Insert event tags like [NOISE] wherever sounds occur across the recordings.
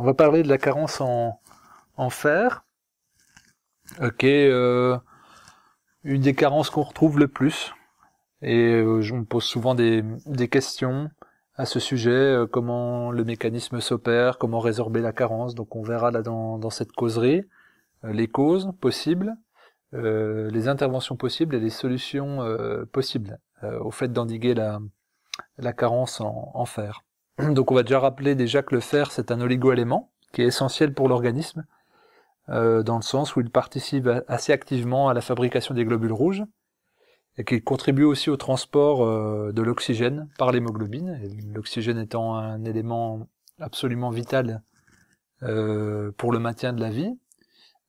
On va parler de la carence en, fer, qui est euh, une des carences qu'on retrouve le plus. Et euh, je me pose souvent des, questions à ce sujet, euh, comment le mécanisme s'opère, comment résorber la carence. Donc on verra là dans, dans cette causerie les causes possibles, les interventions possibles et les solutions possibles au fait d'endiguer la, la carence en, en fer. [CLEARS THROAT] Donc on va déjà rappeler déjà que le fer, c'est un oligo-élément qui est essentiel pour l'organisme, euh, dans le sens où il participe assez activement à la fabrication des globules rouges, et qui contribue aussi au transport euh, de l'oxygène par l'hémoglobine, l'oxygène étant un élément absolument vital euh, pour le maintien de la vie.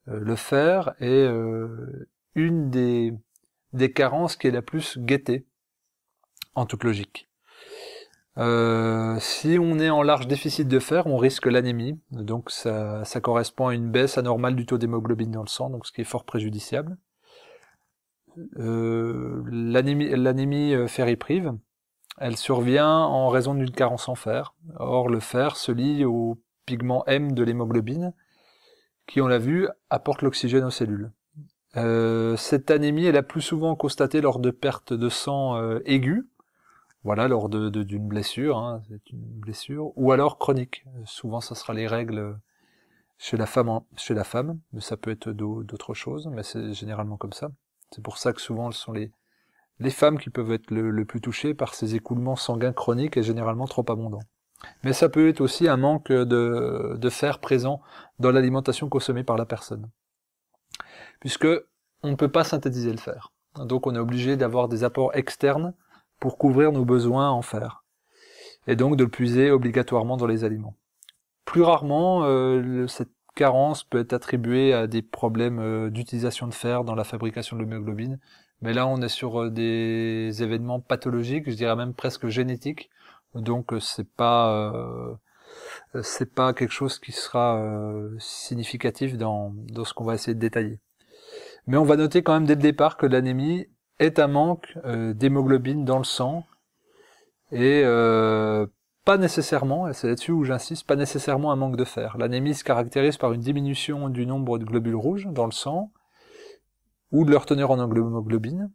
le fer est une des, des carences qui est la plus guettée, en toute logique. Euh, si on est en large déficit de fer, on risque l'anémie. Donc ça, correspond à une baisse anormale du taux d'hémoglobine dans le sang, donc ce qui est fort préjudiciable. Euh, l'anémie euh, ferriprive, elle survient en raison d'une carence en fer. Or, le fer se lie au pigment M de l'hémoglobine, qui, on l'a vu, apporte l'oxygène aux cellules. Euh, cette anémie est la plus souvent constatée lors de pertes de sang aiguës, voilà, lors de, d'une blessure, hein, c'est une blessure, ou alors chronique. Souvent, ça sera les règles chez la femme, chez la femme, mais ça peut être d'autres choses, mais c'est généralement comme ça. C'est pour ça que souvent, ce sont les, les femmes qui peuvent être le, le plus touchées par ces écoulements sanguins chroniques et généralement trop abondants. Mais ça peut être aussi un manque de, de fer présent dans l'alimentation consommée par la personne. Puisque on ne peut pas synthétiser le fer. Donc on est obligé d'avoir des apports externes pour couvrir nos besoins en fer, et donc de le puiser obligatoirement dans les aliments. Plus rarement, euh, cette carence peut être attribuée à des problèmes euh, d'utilisation de fer dans la fabrication de l'homéoglobine, mais là on est sur euh, des événements pathologiques, je dirais même presque génétiques, donc c'est pas c'est pas quelque chose qui sera significatif dans, dans ce qu'on va essayer de détailler. Mais on va noter quand même dès le départ que l'anémie est un manque euh, d'hémoglobine dans le sang et euh, pas nécessairement, et c'est là-dessus où j'insiste, pas nécessairement un manque de fer. L'anémie se caractérise par une diminution du nombre de globules rouges dans le sang ou de leur teneur en hémoglobine.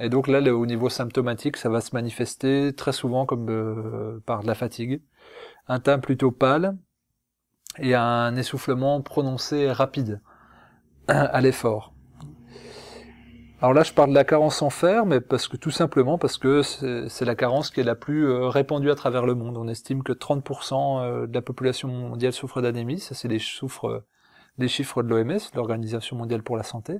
Et donc là, au niveau symptomatique, ça va se manifester très souvent comme euh, par de la fatigue, un teint plutôt pâle et un essoufflement prononcé et rapide [CLEARS THROAT] à l'effort. Alors là, je parle de la carence en fer, mais parce que tout simplement parce que c'est la carence qui est la plus euh, répandue à travers le monde. On estime que 30% euh, de la population mondiale souffre d'anémie. Ça, c'est des, euh, chiffres de l'OMS, l'Organisation mondiale pour la santé.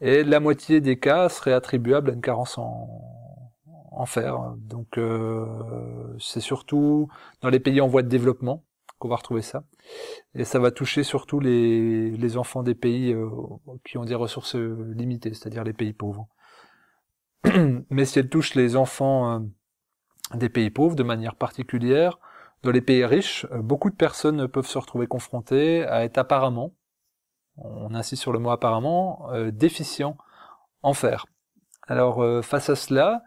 Et la moitié des cas seraient attribuable à une carence en, fer. Donc c'est surtout dans les pays en voie de développement qu'on va retrouver ça. Et ça va toucher surtout les, enfants des pays euh, qui ont des ressources euh, limitées, c'est-à-dire les pays pauvres. [CLEARS THROAT] Mais si elle touche les enfants euh, des pays pauvres de manière particulière, dans les pays riches, beaucoup de personnes peuvent se retrouver confrontées à être apparemment, on insiste sur le mot apparemment, déficients en fer. Alors face à cela,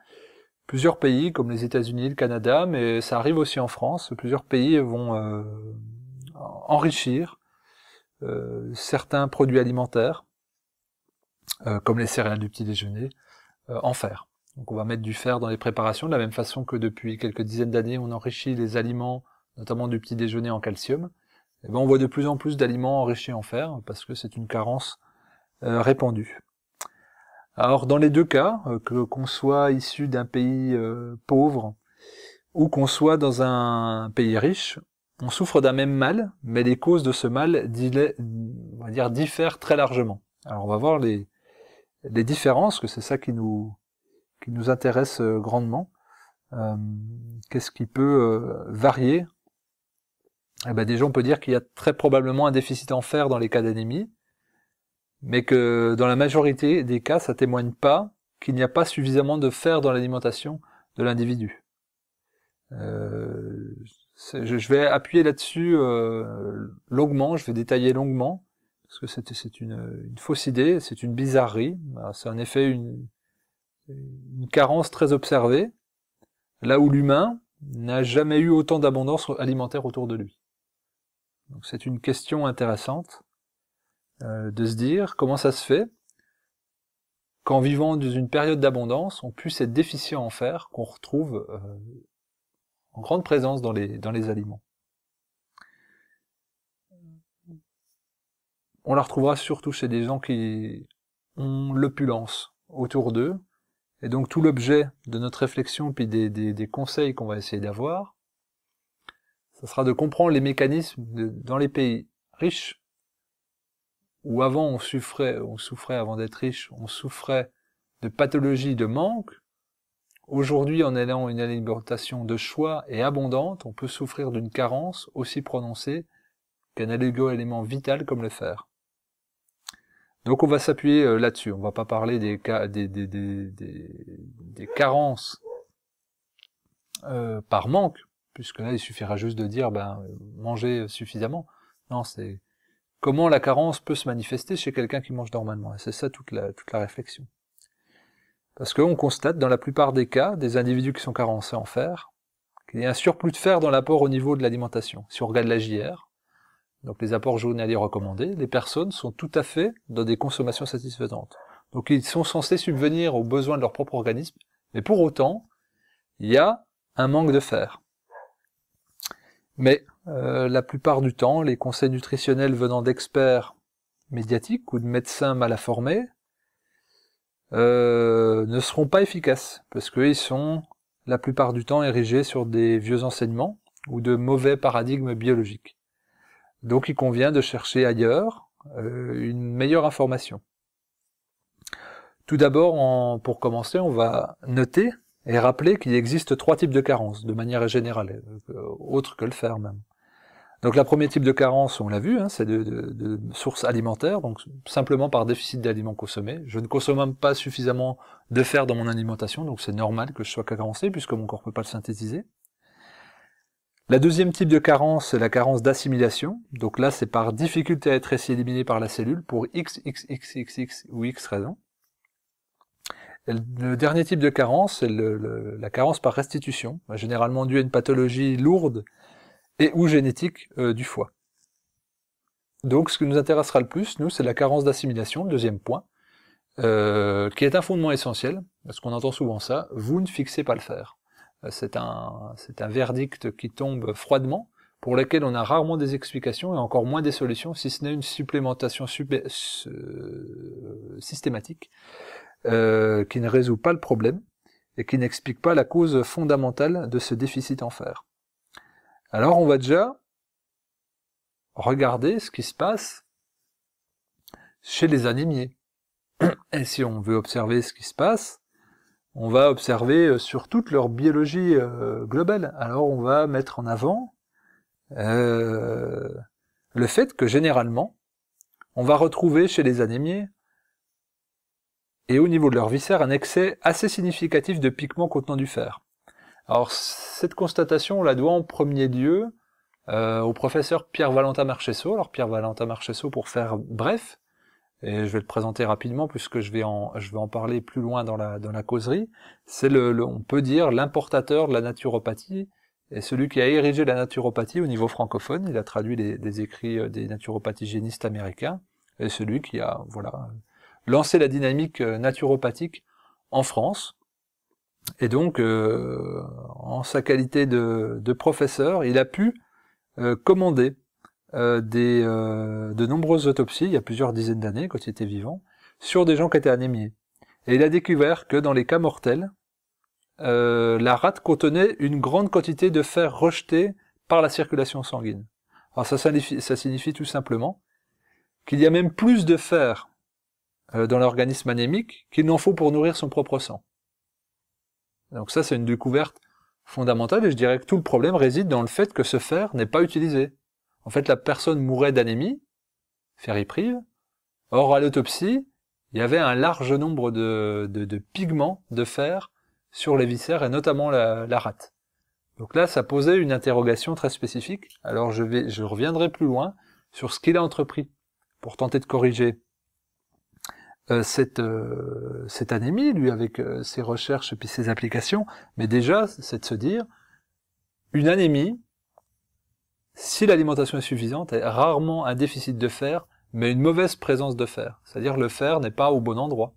plusieurs pays comme les États-Unis, le Canada, mais ça arrive aussi en France. Plusieurs pays vont euh, enrichir euh, certains produits alimentaires, euh, comme les céréales du petit déjeuner, en fer. Donc on va mettre du fer dans les préparations, de la même façon que depuis quelques dizaines d'années, on enrichit les aliments, notamment du petit déjeuner en calcium. Et eh ben on voit de plus en plus d'aliments enrichis en fer, parce que c'est une carence répandue. Alors dans les deux cas, euh, que qu'on soit issu d'un pays euh, pauvre ou qu'on soit dans un pays riche, on souffre d'un même mal, mais les causes de ce mal on va dire, diffèrent très largement. Alors on va voir les, les différences, que c'est ça qui nous, qui nous intéresse euh, grandement. Qu'est-ce qui peut varier eh ben déjà, on peut dire qu'il y a très probablement un déficit en fer dans les cas d'anémie, mais que dans la majorité des cas, ça témoigne pas qu'il n'y a pas suffisamment de fer dans l'alimentation de l'individu. Euh, je, vais appuyer là-dessus euh, longuement, je vais détailler longuement, parce que c'est une, fausse idée, c'est une bizarrerie, c'est en effet une, une, carence très observée, là où l'humain n'a jamais eu autant d'abondance alimentaire autour de lui. Donc c'est une question intéressante. Euh, de se dire comment ça se fait qu'en vivant dans une période d'abondance, on puisse être déficient en fer, qu'on retrouve euh, en grande présence dans les, dans les aliments. On la retrouvera surtout chez des gens qui ont l'opulence autour d'eux, et donc tout l'objet de notre réflexion, puis des, des, conseils qu'on va essayer d'avoir, ce sera de comprendre les mécanismes dans les pays riches où avant on souffrait, on souffrait avant d'être riche, on souffrait de pathologies de manque, aujourd'hui en ayant une alimentation de choix et abondante, on peut souffrir d'une carence aussi prononcée qu'un élément vital comme le fer. Donc on va s'appuyer euh, là-dessus, on va pas parler des, des, des, carences euh, par manque, puisque là il suffira juste de dire ben manger suffisamment. Non, c'est comment la carence peut se manifester chez quelqu'un qui mange normalement. Et c'est ça toute la, toute la réflexion. Parce qu'on constate dans la plupart des cas des individus qui sont carencés en fer, qu'il y a un surplus de fer dans l'apport au niveau de l'alimentation. Si on regarde la JR, donc les apports journaliers recommandés, les personnes sont tout à fait dans des consommations satisfaisantes. Donc ils sont censés subvenir aux besoins de leur propre organisme, mais pour autant, il y a un manque de fer. Mais euh, la plupart du temps, les conseils nutritionnels venant d'experts médiatiques ou de médecins mal informés euh, ne seront pas efficaces parce qu'ils sont la plupart du temps érigés sur des vieux enseignements ou de mauvais paradigmes biologiques. Donc il convient de chercher ailleurs euh, une meilleure information. Tout d'abord, pour commencer, on va noter et rappeler qu'il existe trois types de carences, de manière générale, autre que le fer même. Donc le premier type de carence, on l'a vu, hein, c'est de, de, de sources alimentaires, donc simplement par déficit d'aliments consommés. Je ne consomme même pas suffisamment de fer dans mon alimentation, donc c'est normal que je sois carencé puisque mon corps ne peut pas le synthétiser. La deuxième type de carence, c'est la carence d'assimilation. Donc là, c'est par difficulté à être éliminé par la cellule pour x, x, x, x, x ou x raisons. Le dernier type de carence, c'est la carence par restitution, généralement due à une pathologie lourde et ou génétique euh, du foie. Donc ce qui nous intéressera le plus, nous, c'est la carence d'assimilation, le deuxième point, euh, qui est un fondement essentiel, parce qu'on entend souvent ça, vous ne fixez pas le fer. Euh, c'est un, un verdict qui tombe froidement, pour lequel on a rarement des explications et encore moins des solutions, si ce n'est une supplémentation systématique, qui ne résout pas le problème et qui n'explique pas la cause fondamentale de ce déficit en fer. Alors on va déjà regarder ce qui se passe chez les animiers. [CLEARS THROAT] Et si on veut observer ce qui se passe, on va observer euh, sur toute leur biologie euh, globale. Alors on va mettre en avant euh, le fait que généralement, on va retrouver chez les animiers et au niveau de leur viscère un excès assez significatif de pigments contenant du fer. Alors cette constatation, on la doit en premier lieu euh, au professeur Pierre Valentin Marchessault. Alors Pierre Valentin Marchessault, pour faire bref, et je vais le présenter rapidement puisque je vais en, je vais en parler plus loin dans la, dans la causerie, c'est le, on peut dire l'importateur de la naturopathie et celui qui a érigé la naturopathie au niveau francophone. Il a traduit les, des écrits euh, des naturopathies hygiénistes américains et celui qui a voilà lancé la dynamique euh, naturopathique en France et donc, euh, en sa qualité de, professeur, il a pu euh, commander euh, de nombreuses autopsies, il y a plusieurs dizaines d'années, quand il était vivant, sur des gens qui étaient anémiés. Et il a découvert que dans les cas mortels, la rate contenait une grande quantité de fer rejeté par la circulation sanguine. Alors ça ça signifie tout simplement qu'il y a même plus de fer dans l'organisme anémique qu'il n'en faut pour nourrir son propre sang. Donc ça, c'est une découverte fondamentale, et je dirais que tout le problème réside dans le fait que ce fer n'est pas utilisé. En fait, la personne mourait d'anémie, prive, or à l'autopsie, il y avait un large nombre de, pigments de fer sur les viscères, et notamment la, la rate. Donc là, ça posait une interrogation très spécifique, alors je, vais, je reviendrai plus loin sur ce qu'il a entrepris pour tenter de corriger euh, cette, euh, cette anémie, lui, avec euh, ses recherches puis ses applications, mais déjà, c'est de se dire, une anémie, si l'alimentation est suffisante, est rarement un déficit de fer, mais une mauvaise présence de fer. C'est-à-dire le fer n'est pas au bon endroit.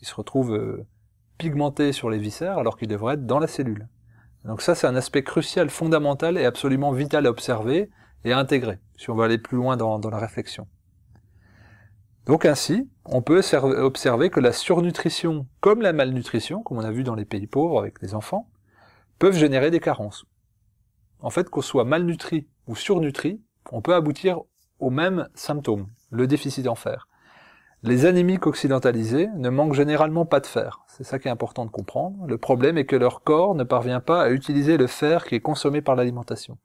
Il se retrouve pigmenté sur les viscères alors qu'il devrait être dans la cellule. Donc ça, c'est un aspect crucial, fondamental et absolument vital à observer et à intégrer, si on veut aller plus loin dans la réflexion. Donc ainsi, on peut observer que la surnutrition, comme la malnutrition, comme on a vu dans les pays pauvres avec les enfants, peuvent générer des carences. En fait, qu'on soit malnutri ou surnutri, on peut aboutir aux mêmes symptômes, le déficit en fer. Les anémiques occidentalisés ne manquent généralement pas de fer. C'est ça qui est important de comprendre. Le problème est que leur corps ne parvient pas à utiliser le fer qui est consommé par l'alimentation.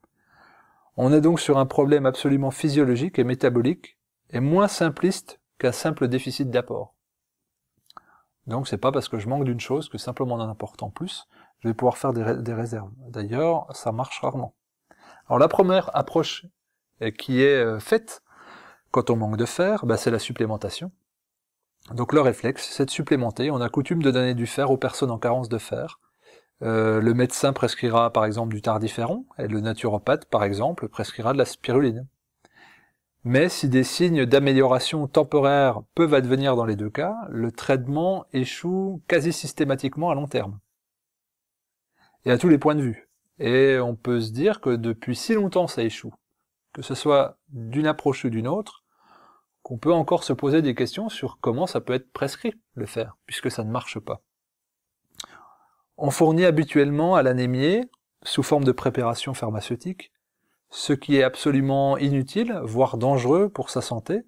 On est donc sur un problème absolument physiologique et métabolique, et moins simpliste qu'un simple déficit d'apport. Donc c'est pas parce que je manque d'une chose que simplement en apportant plus, je vais pouvoir faire des, réserves. D'ailleurs, ça marche rarement. Alors la première approche euh, qui est euh, faite quand on manque de fer, bah, c'est la supplémentation. Donc le réflexe, c'est de supplémenter. On a coutume de donner du fer aux personnes en carence de fer. Euh, le médecin prescrira par exemple du tardiféron et le naturopathe par exemple prescrira de la spiruline. Mais si des signes d'amélioration temporaire peuvent advenir dans les deux cas, le traitement échoue quasi systématiquement à long terme. Et à tous les points de vue. Et on peut se dire que depuis si longtemps ça échoue, que ce soit d'une approche ou d'une autre, qu'on peut encore se poser des questions sur comment ça peut être prescrit le faire, puisque ça ne marche pas. On fournit habituellement à l'anémie, sous forme de préparation pharmaceutique, ce qui est absolument inutile, voire dangereux pour sa santé,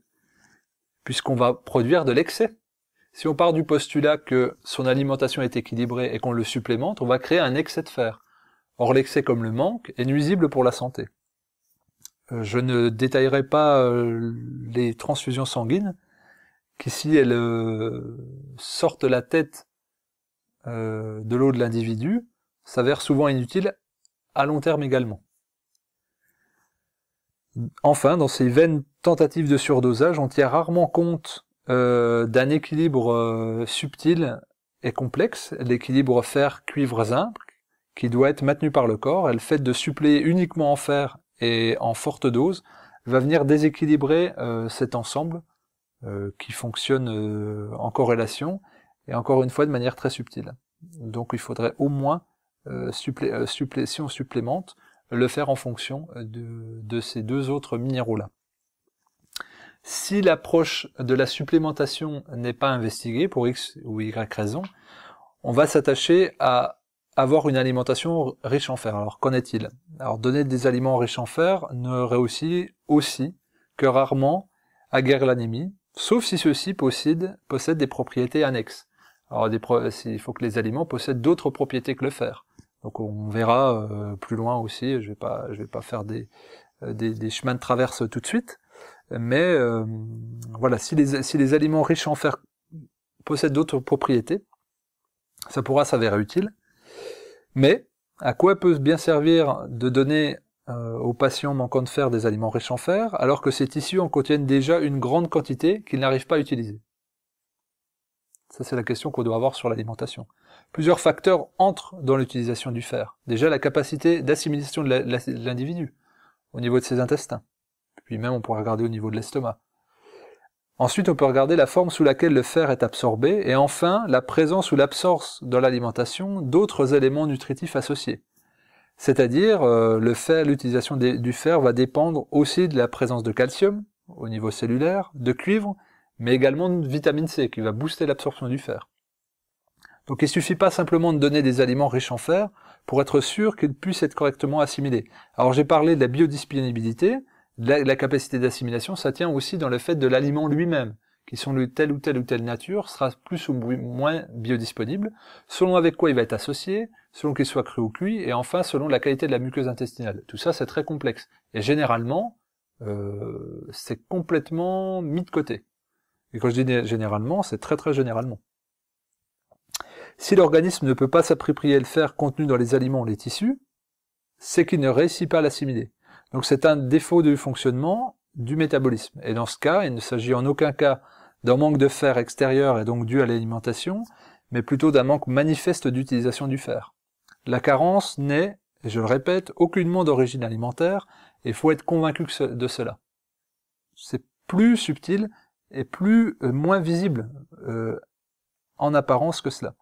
puisqu'on va produire de l'excès. Si on part du postulat que son alimentation est équilibrée et qu'on le supplémente, on va créer un excès de fer. Or l'excès comme le manque est nuisible pour la santé. Euh, je ne détaillerai pas euh, les transfusions sanguines, qui si elles euh, sortent la tête de l'eau de l'individu, s'avèrent souvent inutiles à long terme également. Enfin, dans ces vaines tentatives de surdosage, on tient rarement compte euh, d'un équilibre euh, subtil et complexe, l'équilibre fer-cuivre-zinc, qui doit être maintenu par le corps, et le fait de suppléer uniquement en fer et en forte dose va venir déséquilibrer euh, cet ensemble qui fonctionne en corrélation, et encore une fois de manière très subtile. Donc il faudrait au moins, supplé si on supplémente, le faire en fonction euh, de, de ces deux autres minéraux-là. Si l'approche de la supplémentation n'est pas investiguée pour X ou Y raison, on va s'attacher à avoir une alimentation riche en fer. Alors qu'en est-il Alors donner des aliments riches en fer ne réussit aussi que rarement à guérir l'anémie, sauf si ceux-ci possèdent, des propriétés annexes. Alors il faut que les aliments possèdent d'autres propriétés que le fer. Donc on verra euh, plus loin aussi. Je vais pas, vais pas faire euh, des, chemins de traverse tout de suite. Mais euh, voilà, si les, aliments riches en fer possèdent d'autres propriétés, ça pourra s'avérer utile. Mais à quoi peut bien servir de donner aux patients manquant de fer des aliments riches en fer, alors que ces tissus en contiennent déjà une grande quantité qu'ils n'arrivent pas à utiliser Ça, c'est la question qu'on doit avoir sur l'alimentation plusieurs facteurs entrent dans l'utilisation du fer. Déjà la capacité d'assimilation de l'individu au niveau de ses intestins. Puis même on pourrait regarder au niveau de l'estomac. Ensuite on peut regarder la forme sous laquelle le fer est absorbé et enfin la présence ou l'absence dans l'alimentation d'autres éléments nutritifs associés. C'est-à-dire euh, le fer, l'utilisation du fer va dépendre aussi de la présence de calcium au niveau cellulaire, de cuivre, mais également de vitamine C qui va booster l'absorption du fer. Donc il suffit pas simplement de donner des aliments riches en fer pour être sûr qu'ils puissent être correctement assimilés. Alors j'ai parlé de la biodisponibilité, de la, capacité d'assimilation, ça tient aussi dans le fait de l'aliment lui-même, qui sont de telle ou telle ou telle nature, sera plus ou moins biodisponible, selon avec quoi il va être associé, selon qu'il soit cru ou cuit, et enfin selon la qualité de la muqueuse intestinale. Tout ça c'est très complexe. Et généralement, euh, c'est complètement mis de côté. Et quand je dis généralement, c'est très très généralement. Si l'organisme ne peut pas s'approprier le fer contenu dans les aliments ou les tissus, c'est qu'il ne réussit pas à l'assimiler. Donc c'est un défaut du fonctionnement du métabolisme. Et dans ce cas, il ne s'agit en aucun cas d'un manque de fer extérieur et donc dû à l'alimentation, mais plutôt d'un manque manifeste d'utilisation du fer. La carence n'est, et je le répète, aucunement d'origine alimentaire, et il faut être convaincu de cela. C'est plus subtil et plus euh, moins visible euh, en apparence que cela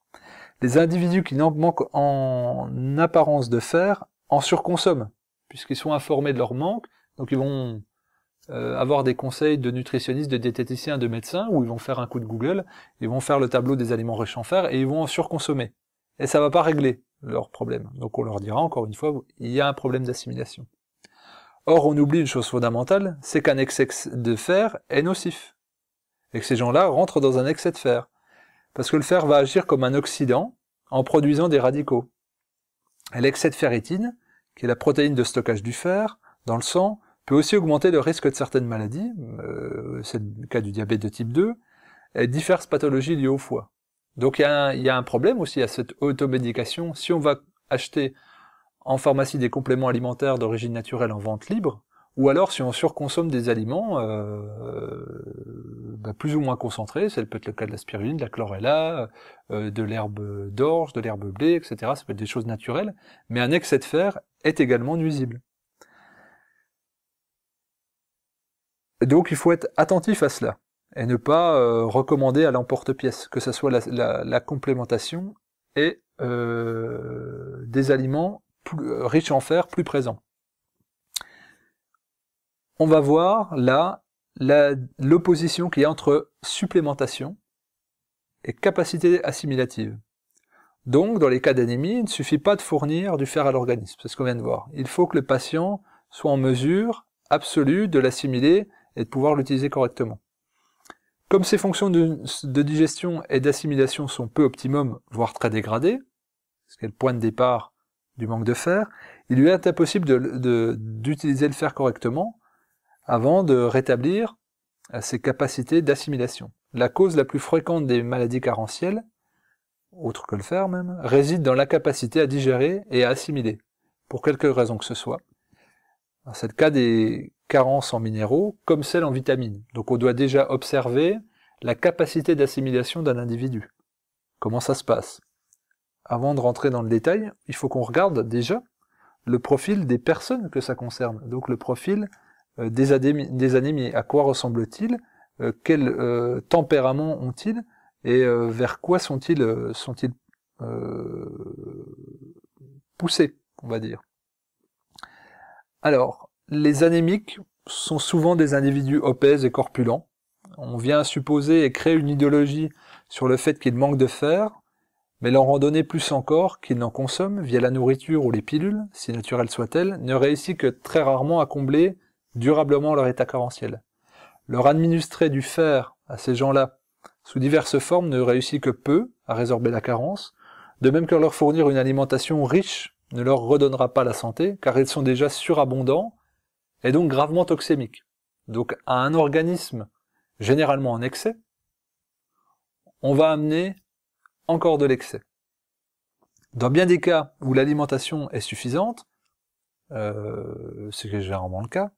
les individus qui manquent en apparence de fer en surconsomment, puisqu'ils sont informés de leur manque, donc ils vont euh, avoir des conseils de nutritionnistes, de diététiciens, de médecins, ou ils vont faire un coup de Google, ils vont faire le tableau des aliments riches en fer et ils vont en surconsommer. Et ça va pas régler leur problème. Donc on leur dira encore une fois, il y a un problème d'assimilation. Or, on oublie une chose fondamentale, c'est qu'un excès de fer est nocif. Et que ces gens-là rentrent dans un excès de fer. Parce que le fer va agir comme un oxydant en produisant des radicaux. l'excès de ferritine, qui est la protéine de stockage du fer, dans le sang, peut aussi augmenter le risque de certaines maladies, euh, c'est le cas du diabète de type 2, et diverses pathologies liées au foie. Donc il y, a un problème aussi à cette automédication. Si on va acheter en pharmacie des compléments alimentaires d'origine naturelle en vente libre, ou alors, si on surconsomme des aliments euh, bah, plus ou moins concentrés, ça peut-être le cas de la spiruline, de la chlorella, euh, de l'herbe d'orge, de l'herbe blé, etc. Ça peut être des choses naturelles, mais un excès de fer est également nuisible. Donc, il faut être attentif à cela et ne pas euh, recommander à l'emporte-pièce, que ce soit la, complémentation et des aliments riches en fer plus présents on va voir là l'opposition qu'il y a entre supplémentation et capacité assimilative. Donc, dans les cas d'anémie, il ne suffit pas de fournir du fer à l'organisme, c'est ce qu'on vient de voir. Il faut que le patient soit en mesure absolue de l'assimiler et de pouvoir l'utiliser correctement. Comme ses fonctions de, de digestion et d'assimilation sont peu optimum, voire très dégradées, ce qui est le point de départ du manque de fer, il lui est impossible d'utiliser le fer correctement, avant de rétablir euh, ses capacités d'assimilation. La cause la plus fréquente des maladies carentielles, autre que le fer même, réside dans l'incapacité à digérer et à assimiler, pour quelque raison que ce soit. C'est le cas des carences en minéraux, comme celles en vitamines. Donc on doit déjà observer la capacité d'assimilation d'un individu. Comment ça se passe Avant de rentrer dans le détail, il faut qu'on regarde déjà le profil des personnes que ça concerne, donc le profil euh, des, des anémies À quoi ressemblent-ils euh, Quel euh, tempérament ont-ils Et vers quoi sont-ils sont-ils poussés, on va dire Alors, les anémiques sont souvent des individus opèses et corpulents. On vient supposer et créer une idéologie sur le fait qu'ils manquent de fer, mais leur en donner plus encore qu'ils n'en consomment via la nourriture ou les pilules, si naturelles soient-elles, ne réussit que très rarement à combler durablement leur état carentiel. Leur administrer du fer à ces gens-là sous diverses formes ne réussit que peu à résorber la carence, de même que leur fournir une alimentation riche ne leur redonnera pas la santé, car ils sont déjà surabondants et donc gravement toxémiques. Donc à un organisme généralement en excès, on va amener encore de l'excès. Dans bien des cas où l'alimentation est suffisante, euh, ce qui est généralement le cas,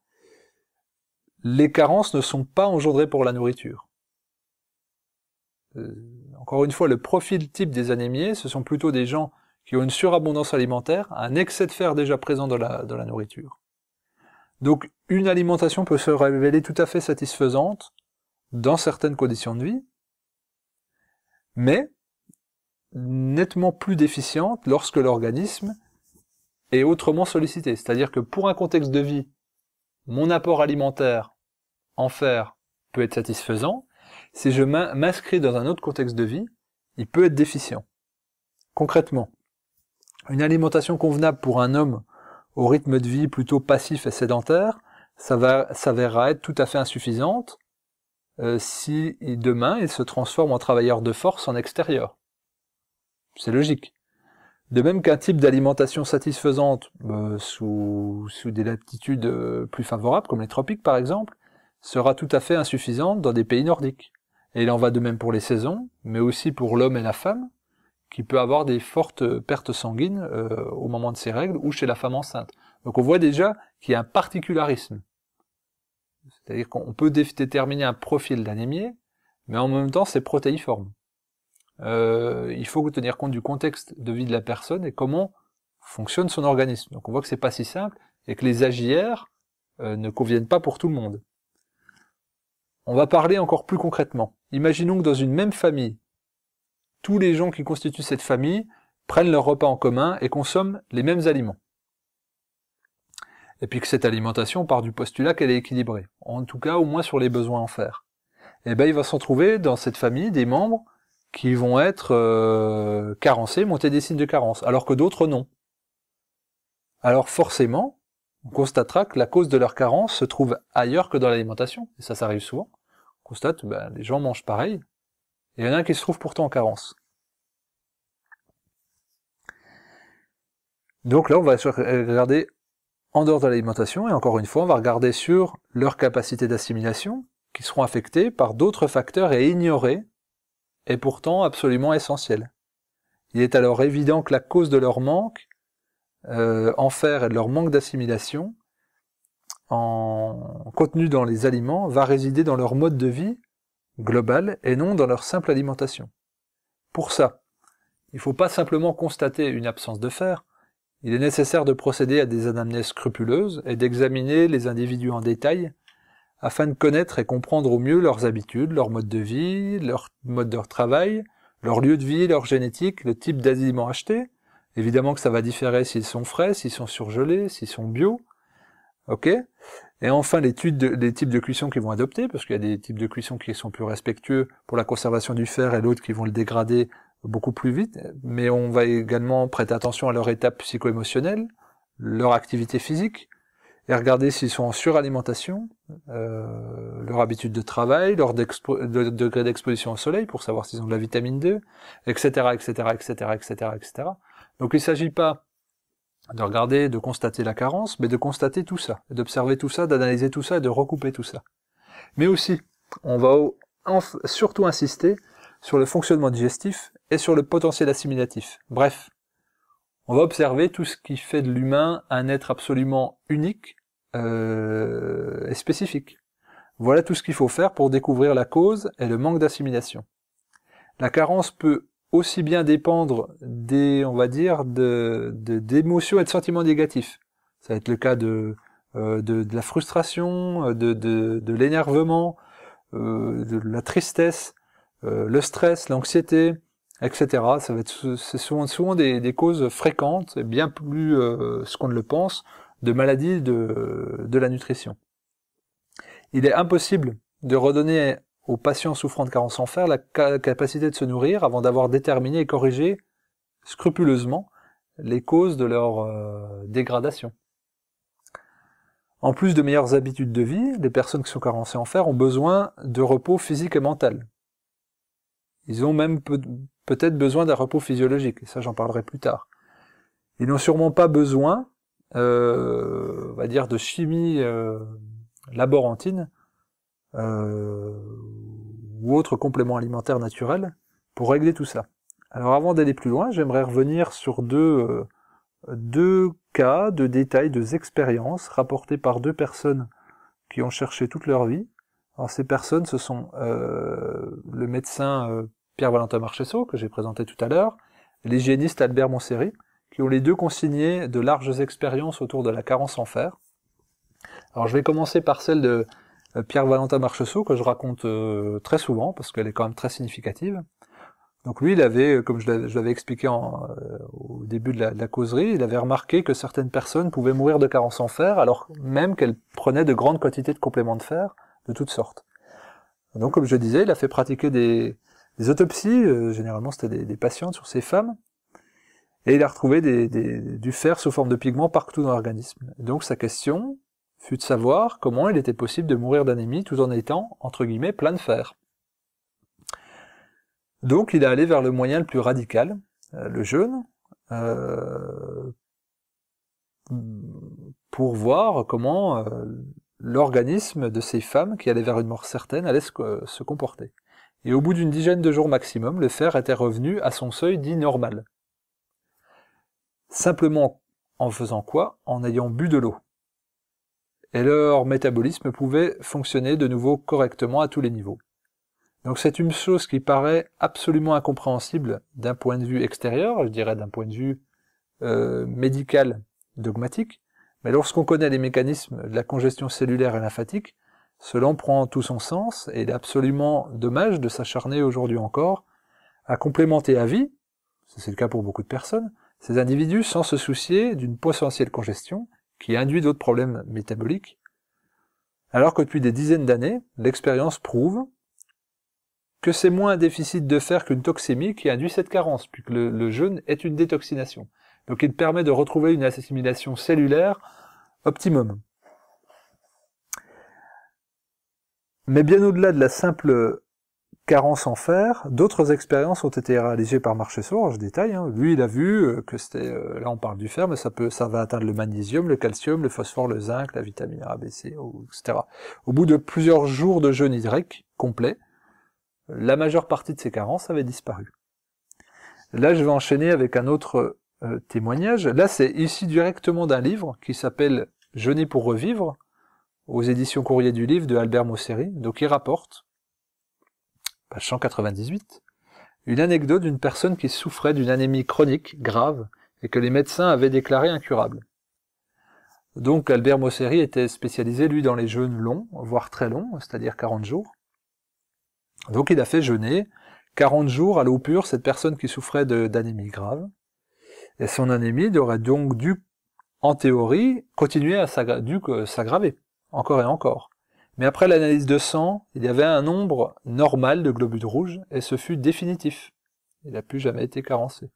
les carences ne sont pas engendrées pour la nourriture. Euh, encore une fois, le profil type des anémiés, ce sont plutôt des gens qui ont une surabondance alimentaire, un excès de fer déjà présent dans la nourriture. Donc une alimentation peut se révéler tout à fait satisfaisante dans certaines conditions de vie, mais nettement plus déficiente lorsque l'organisme est autrement sollicité. C'est-à-dire que pour un contexte de vie mon apport alimentaire en fer peut être satisfaisant, si je m'inscris dans un autre contexte de vie, il peut être déficient. Concrètement, une alimentation convenable pour un homme au rythme de vie plutôt passif et sédentaire ça s'avérera être tout à fait insuffisante euh, si demain il se transforme en travailleur de force en extérieur. C'est logique. De même qu'un type d'alimentation satisfaisante euh, sous, des latitudes euh, plus favorables, comme les tropiques par exemple, sera tout à fait insuffisante dans des pays nordiques. Et il en va de même pour les saisons, mais aussi pour l'homme et la femme, qui peut avoir des fortes pertes sanguines euh, au moment de ses règles ou chez la femme enceinte. Donc on voit déjà qu'il y a un particularisme. C'est-à-dire qu'on peut déterminer un profil d'anémie, mais en même temps c'est protéiforme. Euh, il faut tenir compte du contexte de vie de la personne et comment fonctionne son organisme. Donc on voit que c'est pas si simple et que les agières euh, ne conviennent pas pour tout le monde. On va parler encore plus concrètement. Imaginons que dans une même famille, tous les gens qui constituent cette famille prennent leur repas en commun et consomment les mêmes aliments. Et puis que cette alimentation part du postulat qu'elle est équilibrée, en tout cas au moins sur les besoins en fer. Et eh ben il va s'en trouver dans cette famille des membres qui vont être euh, carencés, monter des signes de carence, alors que d'autres non. Alors forcément, on constatera que la cause de leur carence se trouve ailleurs que dans l'alimentation, et ça, ça arrive souvent. On constate, ben, les gens mangent pareil, et il y en a un qui se trouve pourtant en carence. Donc là, on va euh, regarder en dehors de l'alimentation, et encore une fois, on va regarder sur leur capacité d'assimilation, qui seront affectées par d'autres facteurs et ignorés est pourtant absolument essentiel. Il est alors évident que la cause de leur manque euh, en fer et de leur manque d'assimilation en contenu dans les aliments va résider dans leur mode de vie global et non dans leur simple alimentation. Pour ça, il ne faut pas simplement constater une absence de fer, il est nécessaire de procéder à des anamnèses scrupuleuses et d'examiner les individus en détail afin de connaître et comprendre au mieux leurs habitudes, leur mode de vie, leur mode de travail, leur lieu de vie, leur génétique, le type d'aliments acheté. Évidemment que ça va différer s'ils sont frais, s'ils sont surgelés, s'ils sont bio. OK Et enfin, l'étude des types de cuisson qu'ils vont adopter, parce qu'il y a des types de cuisson qui sont plus respectueux pour la conservation du fer et l'autre qui vont le dégrader beaucoup plus vite. Mais on va également prêter attention à leur étape psycho-émotionnelle, leur activité physique, et regarder s'ils sont en suralimentation, euh, leur habitude de travail, leur degré d'exposition au soleil pour savoir s'ils ont de la vitamine D, etc., etc., etc., etc., etc. Donc il ne s'agit pas de regarder, de constater la carence, mais de constater tout ça, d'observer tout ça, d'analyser tout ça et de recouper tout ça. Mais aussi, on va surtout insister sur le fonctionnement digestif et sur le potentiel assimilatif. Bref, on va observer tout ce qui fait de l'humain un être absolument unique, est euh, spécifique. Voilà tout ce qu'il faut faire pour découvrir la cause et le manque d'assimilation. La carence peut aussi bien dépendre des, on va dire, d'émotions et de sentiments négatifs. Ça va être le cas de, euh, de, la frustration, de, de, l'énervement, euh, de la tristesse, le stress, l'anxiété, etc. Ça va être, souvent, souvent des, des, causes fréquentes, et bien plus ce qu'on ne le pense, de maladies de, de la nutrition. Il est impossible de redonner aux patients souffrant de carence en fer la capacité de se nourrir avant d'avoir déterminé et corrigé scrupuleusement les causes de leur euh, dégradation. En plus de meilleures habitudes de vie, les personnes qui sont carencées en fer ont besoin de repos physique et mental. Ils ont même peut-être besoin d'un repos physiologique, et ça j'en parlerai plus tard. Ils n'ont sûrement pas besoin euh, on va dire, de chimie euh, laborantine euh, ou autres compléments alimentaire naturel pour régler tout ça. Alors avant d'aller plus loin, j'aimerais revenir sur deux, deux cas, de détails, de expériences rapportées par deux personnes qui ont cherché toute leur vie. Alors ces personnes, ce sont le médecin Pierre-Valentin Marchessault, que j'ai présenté tout à l'heure, l'hygiéniste Albert Montseri, qui ont les deux consignés de larges expériences autour de la carence en fer. Alors je vais commencer par celle de euh, Pierre-Valentin Marchessault, que je raconte euh, très souvent, parce qu'elle est quand même très significative. Donc lui, il avait, euh, comme je l'avais expliqué au début de la, causerie, il avait remarqué que certaines personnes pouvaient mourir de carence en fer, alors même qu'elles prenaient de grandes quantités de compléments de fer, de toutes sortes. Donc comme je disais, il a fait pratiquer des, autopsies, généralement c'était des, des patientes sur ces femmes, et il a retrouvé du fer sous forme de pigments partout dans l'organisme. Donc sa question fut de savoir comment il était possible de mourir d'anémie tout en étant, entre guillemets, plein de fer. Donc il est allé vers le moyen le plus radical, euh, le jeûne, euh, pour voir comment euh, l'organisme de ces femmes qui allaient vers une mort certaine allait se comporter. Et au bout d'une dizaine de jours maximum, le fer était revenu à son seuil dit normal. Simplement en faisant quoi En ayant bu de l'eau. Et leur métabolisme pouvait fonctionner de nouveau correctement à tous les niveaux. Donc c'est une chose qui paraît absolument incompréhensible d'un point de vue extérieur, je dirais d'un point de vue euh, médical, dogmatique, mais lorsqu'on connaît les mécanismes de la congestion cellulaire et lymphatique, cela prend tout son sens et il est absolument dommage de s'acharner aujourd'hui encore à complémenter à vie, c'est le cas pour beaucoup de personnes, ces individus, sans se soucier d'une potentielle congestion qui induit d'autres problèmes métaboliques, alors que depuis des dizaines d'années, l'expérience prouve que c'est moins un déficit de fer qu'une toxémie qui induit cette carence, puisque le, jeûne est une détoxination. Donc il permet de retrouver une assimilation cellulaire optimum. Mais bien au-delà de la simple carence en fer. D'autres expériences ont été réalisées par Marchessault, je détaille. Hein. Lui, il a vu euh, que c'était, euh, là on parle du fer, mais ça peut, ça va atteindre le magnésium, le calcium, le phosphore, le zinc, la vitamine A, B, C, etc. Au bout de plusieurs jours de jeûne hydrique complet, la majeure partie de ces carences avait disparu. Là, je vais enchaîner avec un autre euh, témoignage. Là, c'est ici directement d'un livre qui s'appelle Jeûner pour revivre, aux éditions Courrier du Livre de Albert Mosseri. Donc, il rapporte page 198, une anecdote d'une personne qui souffrait d'une anémie chronique grave et que les médecins avaient déclarée incurable. Donc Albert Mosseri était spécialisé, lui, dans les jeûnes longs, voire très longs, c'est-à-dire 40 jours. Donc il a fait jeûner 40 jours à l'eau pure cette personne qui souffrait d'anémie grave. Et son anémie aurait donc dû, en théorie, continuer à euh, s'aggraver, encore et encore. Mais après l'analyse de sang, il y avait un nombre normal de globules rouges, et ce fut définitif. Il n'a plus jamais été carencé.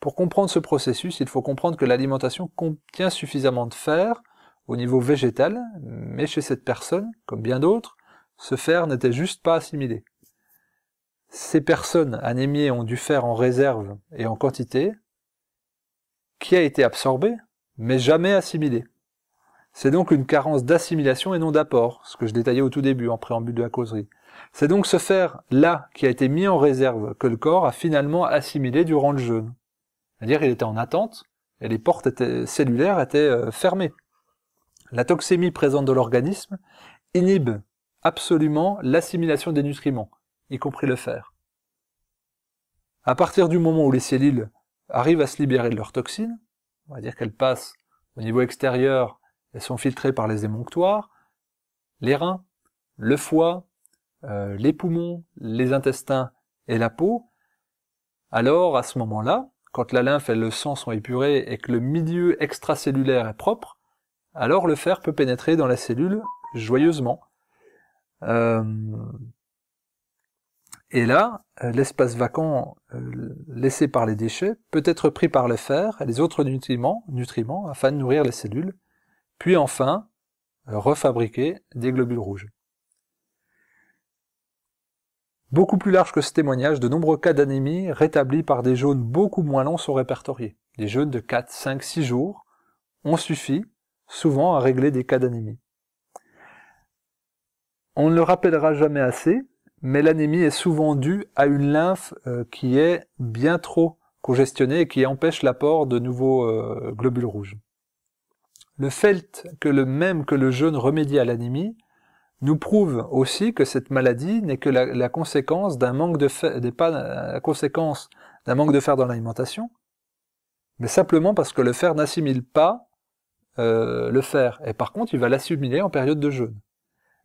Pour comprendre ce processus, il faut comprendre que l'alimentation contient suffisamment de fer au niveau végétal, mais chez cette personne, comme bien d'autres, ce fer n'était juste pas assimilé. Ces personnes anémiées ont du fer en réserve et en quantité, qui a été absorbé, mais jamais assimilé. C'est donc une carence d'assimilation et non d'apport, ce que je détaillais au tout début en préambule de la causerie. C'est donc ce fer là qui a été mis en réserve que le corps a finalement assimilé durant le jeûne. C'est-à-dire il était en attente et les portes cellulaires étaient euh, fermées. La toxémie présente dans l'organisme inhibe absolument l'assimilation des nutriments, y compris le fer. À partir du moment où les cellules arrivent à se libérer de leurs toxines, on va dire qu'elles passent au niveau extérieur elles sont filtrées par les émonctoires, les reins, le foie, euh, les poumons, les intestins et la peau. Alors, à ce moment-là, quand la lymphe et le sang sont épurés et que le milieu extracellulaire est propre, alors le fer peut pénétrer dans la cellule joyeusement. Euh, et là, euh, l'espace vacant laissé par les déchets peut être pris par le fer et les autres nutriments, nutriments afin de nourrir les cellules puis enfin euh, refabriquer des globules rouges. Beaucoup plus large que ce témoignage, de nombreux cas d'anémie rétablis par des jaunes beaucoup moins longs sont répertoriés. Des jaunes de 4, 5, 6 jours ont suffi souvent à régler des cas d'anémie. On ne le rappellera jamais assez, mais l'anémie est souvent due à une lymphe euh, qui est bien trop congestionnée et qui empêche l'apport de nouveaux euh, globules rouges le fait que le même que le jeûne remédie à l'anémie nous prouve aussi que cette maladie n'est que la, conséquence d'un manque de fer, conséquence d'un manque de fer dans l'alimentation, mais simplement parce que le fer n'assimile pas euh, le fer, et par contre il va l'assimiler en période de jeûne.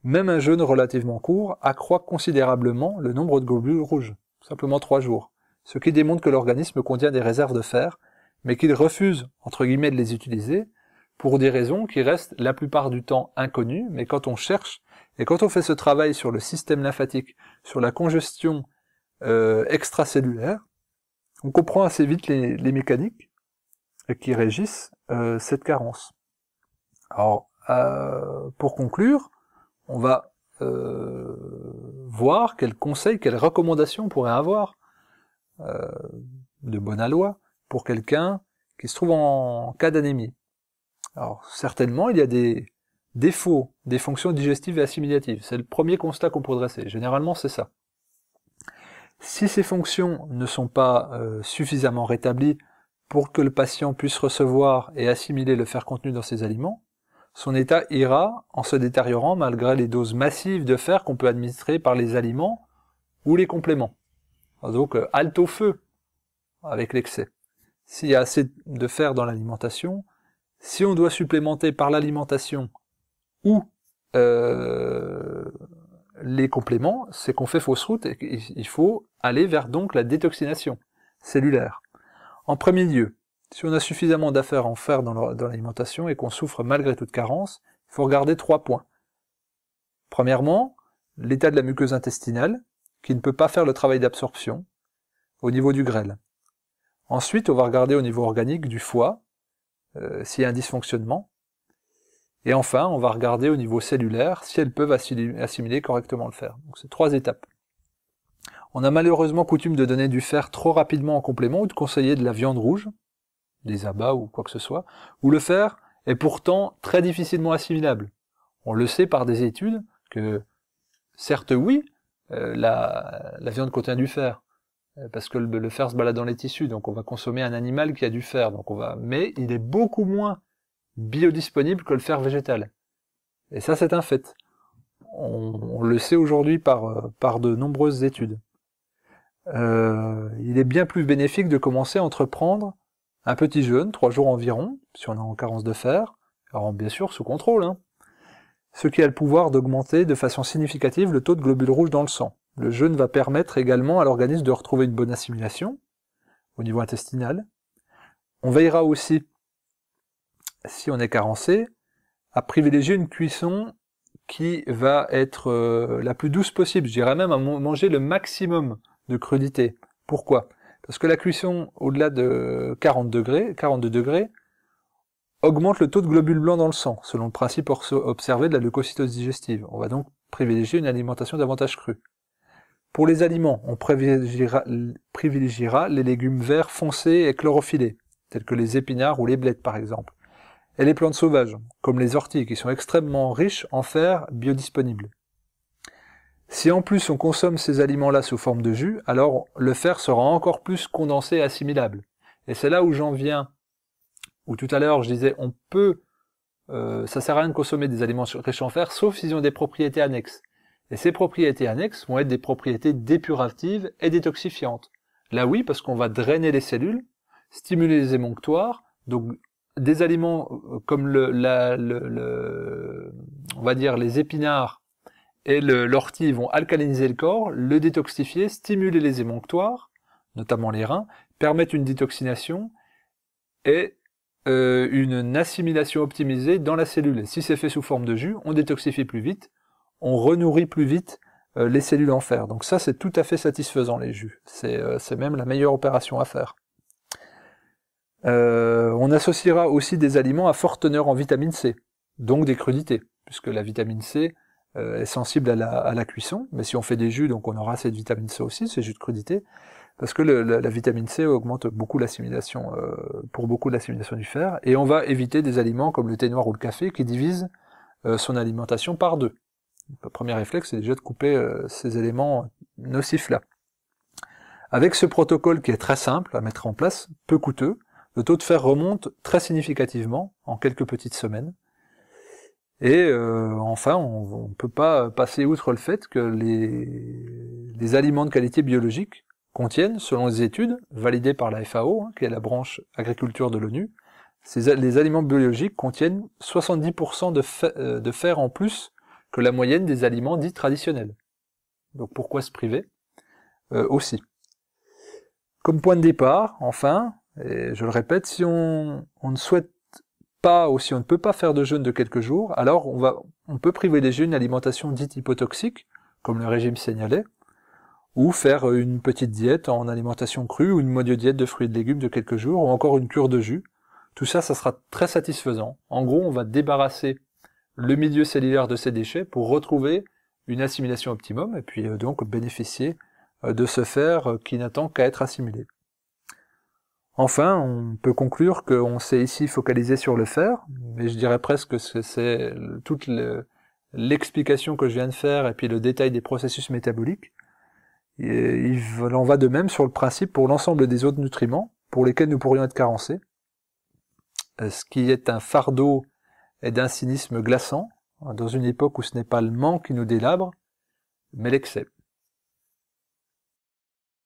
Même un jeûne relativement court accroît considérablement le nombre de globules rouges, simplement trois jours, ce qui démontre que l'organisme contient des réserves de fer, mais qu'il refuse entre guillemets de les utiliser pour des raisons qui restent la plupart du temps inconnues, mais quand on cherche et quand on fait ce travail sur le système lymphatique, sur la congestion euh, extracellulaire, on comprend assez vite les, mécaniques qui régissent euh, cette carence. Alors, euh, pour conclure, on va voir quels conseils, quelles recommandations on pourrait avoir de bonne loi pour quelqu'un qui se trouve en cas d'anémie. Alors certainement, il y a des défauts des fonctions digestives et assimilatives. C'est le premier constat qu'on peut dresser. Généralement, c'est ça. Si ces fonctions ne sont pas euh, suffisamment rétablies pour que le patient puisse recevoir et assimiler le fer contenu dans ses aliments, son état ira en se détériorant malgré les doses massives de fer qu'on peut administrer par les aliments ou les compléments. Donc, euh, halte au feu avec l'excès. S'il y a assez de fer dans l'alimentation, si on doit supplémenter par l'alimentation ou euh, les compléments, c'est qu'on fait fausse route et il faut aller vers donc la détoxination cellulaire. En premier lieu, si on a suffisamment d'affaires en fer dans l'alimentation et qu'on souffre malgré toute carence, il faut regarder trois points. Premièrement, l'état de la muqueuse intestinale, qui ne peut pas faire le travail d'absorption au niveau du grêle. Ensuite, on va regarder au niveau organique du foie, euh, s'il y a un dysfonctionnement. Et enfin, on va regarder au niveau cellulaire si elles peuvent assimiler correctement le fer. Donc c'est trois étapes. On a malheureusement coutume de donner du fer trop rapidement en complément ou de conseiller de la viande rouge, des abats ou quoi que ce soit, où le fer est pourtant très difficilement assimilable. On le sait par des études que, certes oui, euh, la, la viande contient du fer, euh, parce que le, fer se balade dans les tissus, donc on va consommer un animal qui a du fer, donc on va, mais il est beaucoup moins biodisponible que le fer végétal. Et ça, c'est un fait. On, le sait aujourd'hui par, euh, par de nombreuses études. Euh, il est bien plus bénéfique de commencer à entreprendre un petit jeûne, trois jours environ, si on a en carence de fer, alors bien sûr sous contrôle, hein, ce qui a le pouvoir d'augmenter de façon significative le taux de globules rouges dans le sang. Le jeûne va permettre également à l'organisme de retrouver une bonne assimilation au niveau intestinal. On veillera aussi, si on est carencé, à privilégier une cuisson qui va être euh, la plus douce possible. Je dirais même à manger le maximum de crudité. Pourquoi Parce que la cuisson au-delà de 40 degrés, 42 degrés augmente le taux de globules blancs dans le sang, selon le principe observé de la leucocytose digestive. On va donc privilégier une alimentation davantage crue. Pour les aliments, on privilégiera, les légumes verts foncés et chlorophyllés, tels que les épinards ou les blettes par exemple, et les plantes sauvages, comme les orties, qui sont extrêmement riches en fer biodisponible. Si en plus on consomme ces aliments-là sous forme de jus, alors le fer sera encore plus condensé et assimilable. Et c'est là où j'en viens, où tout à l'heure je disais on peut, euh, ça sert à rien de consommer des aliments riches en fer, sauf s'ils ont des propriétés annexes. Et ces propriétés annexes vont être des propriétés dépuratives et détoxifiantes. Là oui, parce qu'on va drainer les cellules, stimuler les émonctoires, donc des aliments euh, comme le, on va dire les épinards et l'ortie vont alcaliniser le corps, le détoxifier, stimuler les émonctoires, notamment les reins, permettre une détoxination et euh, une assimilation optimisée dans la cellule. si c'est fait sous forme de jus, on détoxifie plus vite, on renourrit plus vite euh, les cellules en fer. Donc ça, c'est tout à fait satisfaisant, les jus. C'est euh, même la meilleure opération à faire. Euh, on associera aussi des aliments à forte teneur en vitamine C, donc des crudités, puisque la vitamine C est sensible à la, cuisson, mais si on fait des jus, donc on aura cette vitamine C aussi, ces jus de crudités, parce que la, vitamine C augmente beaucoup l'assimilation, pour beaucoup l'assimilation du fer, et on va éviter des aliments comme le thé noir ou le café qui divisent son alimentation par deux. Le premier réflexe, c'est déjà de couper euh, ces éléments nocifs-là. Avec ce protocole qui est très simple à mettre en place, peu coûteux, le taux de fer remonte très significativement en quelques petites semaines. Et euh, enfin, on ne peut pas passer outre le fait que les, aliments de qualité biologique contiennent, selon les études validées par la FAO, hein, qui est la branche agriculture de l'ONU, les aliments biologiques contiennent 70% euh, de fer en plus que la moyenne des aliments dits traditionnels. Donc pourquoi se priver euh, aussi Comme point de départ, enfin, et je le répète, si on, ne souhaite pas ou si on ne peut pas faire de jeûne de quelques jours, alors on, va, on peut privilégier une alimentation dite hypotoxique, comme le régime signalait, ou faire une petite diète en alimentation crue, ou une diète de fruits et de légumes de quelques jours, ou encore une cure de jus. Tout ça, ça sera très satisfaisant. En gros, on va débarrasser le milieu cellulaire de ces déchets pour retrouver une assimilation optimum et puis euh, donc bénéficier euh, de ce fer euh, qui n'attend qu'à être assimilé. Enfin, on peut conclure qu'on s'est ici focalisé sur le fer, mais je dirais presque que c'est toute l'explication que je viens de faire et puis le détail des processus métaboliques. Et il en va de même sur le principe pour l'ensemble des autres nutriments pour lesquels nous pourrions être carencés. Ce qui est un fardeau et d'un cynisme glaçant, dans une époque où ce n'est pas le manque qui nous délabre, mais l'excès.